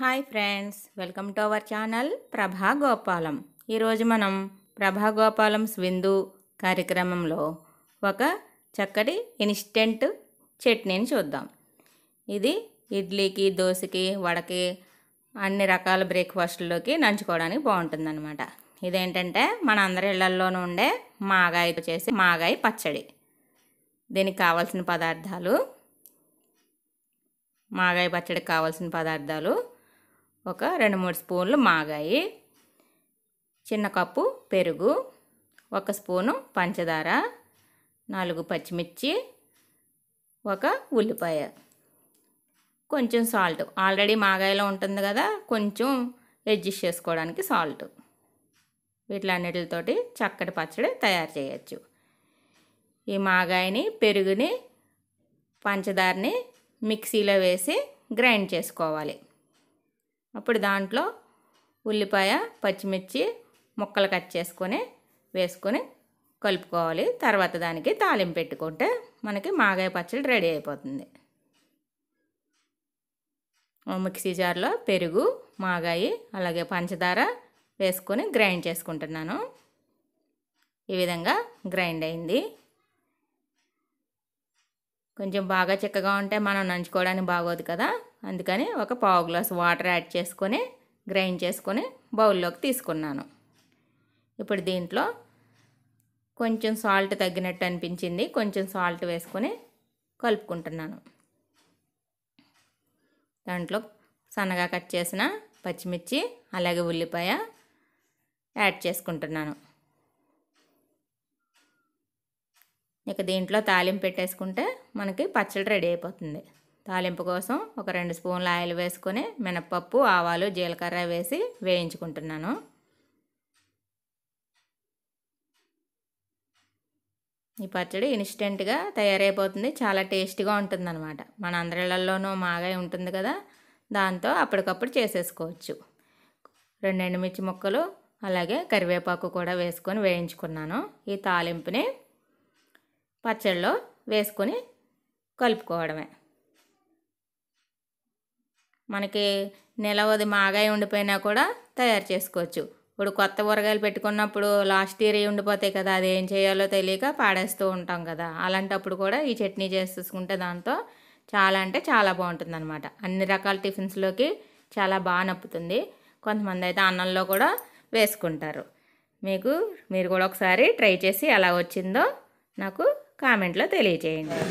hi friends welcome to our channel Prabha Gopalam ఈరోజు మనం ప్రభా గోపాలం స్విందు కార్యక్రమంలో ఒక చక్కటి ఇన్స్టెంట్ చట్నీని చూద్దాం ఇది ఇడ్లీకి దోశకి వడకి అన్ని రకాల బ్రేక్ఫాస్ట్లోకి నంచుకోవడానికి బాగుంటుందన్నమాట ఇదేంటంటే మన అందరి ఇళ్లల్లోనూ ఉండే మాగాయ చేసి మాగాయ పచ్చడి దీనికి కావాల్సిన పదార్థాలు మాగాయ పచ్చడికి కావాల్సిన పదార్థాలు ఒక రెండు మూడు స్పూన్లు మాగాయి చిన్న కప్పు పెరుగు ఒక స్పూను పంచదార నాలుగు పచ్చిమిర్చి ఒక ఉల్లిపాయ కొంచెం సాల్ట్ ఆల్రెడీ మాగాయలో ఉంటుంది కదా కొంచెం అడ్జస్ట్ చేసుకోవడానికి సాల్ట్ వీటిలన్నిటితోటి చక్కటి పచ్చడి తయారు చేయొచ్చు ఈ మాగాయని పెరుగుని పంచదారని మిక్సీలో వేసి గ్రైండ్ చేసుకోవాలి అప్పుడు దాంట్లో ఉల్లిపాయ పచ్చిమిర్చి ముక్కలు కట్ చేసుకొని వేసుకొని కలుపుకోవాలి తర్వాత దానికి తాలింపు పెట్టుకుంటే మనకి మాగాయ పచ్చడి రెడీ అయిపోతుంది మిక్సీ జార్లో పెరుగు మాగాయి అలాగే పంచదార వేసుకొని గ్రైండ్ చేసుకుంటున్నాను ఈ విధంగా గ్రైండ్ అయింది కొంచెం బాగా చిక్కగా ఉంటే మనం నంచుకోవడానికి బాగోదు కదా అందుకని ఒక పావు గ్లాస్ వాటర్ యాడ్ చేసుకొని గ్రైండ్ చేసుకొని బౌల్లోకి తీసుకున్నాను ఇప్పుడు దీంట్లో కొంచెం సాల్ట్ తగ్గినట్టు అనిపించింది కొంచెం సాల్ట్ వేసుకొని కలుపుకుంటున్నాను దాంట్లో సన్నగా కట్ చేసిన పచ్చిమిర్చి అలాగే ఉల్లిపాయ యాడ్ చేసుకుంటున్నాను ఇక దీంట్లో తాలింపు పెట్టేసుకుంటే మనకి పచ్చడి రెడీ అయిపోతుంది తాలింపు కోసం ఒక రెండు స్పూన్ల ఆయిల్ వేసుకొని మినప్పప్పు ఆవాలు జీలకర్ర వేసి వేయించుకుంటున్నాను ఈ పచ్చడి ఇన్స్టెంట్గా తయారైపోతుంది చాలా టేస్టీగా అనమాట మన అందరిళ్లలోనూ మాగా ఉంటుంది కదా దాంతో అప్పటికప్పుడు చేసేసుకోవచ్చు రెండు ఎండుమిర్చి ముక్కలు అలాగే కరివేపాకు కూడా వేసుకొని వేయించుకున్నాను ఈ తాలింపుని పచ్చడిలో వేసుకొని కలుపుకోవడమే మనకి నిలవది మాగాయి ఉండిపోయినా కూడా తయారు చేసుకోవచ్చు ఇప్పుడు కొత్త ఊరగాయలు పెట్టుకున్నప్పుడు లాస్ట్ ఇయర్ ఉండిపోతాయి కదా అది ఏం చేయాలో తెలియక పాడేస్తూ ఉంటాం కదా అలాంటప్పుడు కూడా ఈ చట్నీ చేసేసుకుంటే దాంతో చాలా అంటే చాలా బాగుంటుంది అనమాట అన్ని రకాల టిఫిన్స్లోకి చాలా బాగా నప్పుతుంది కొంతమంది అయితే అన్నంలో కూడా వేసుకుంటారు మీకు మీరు కూడా ఒకసారి ట్రై చేసి ఎలా వచ్చిందో నాకు కామెంట్లో తెలియజేయండి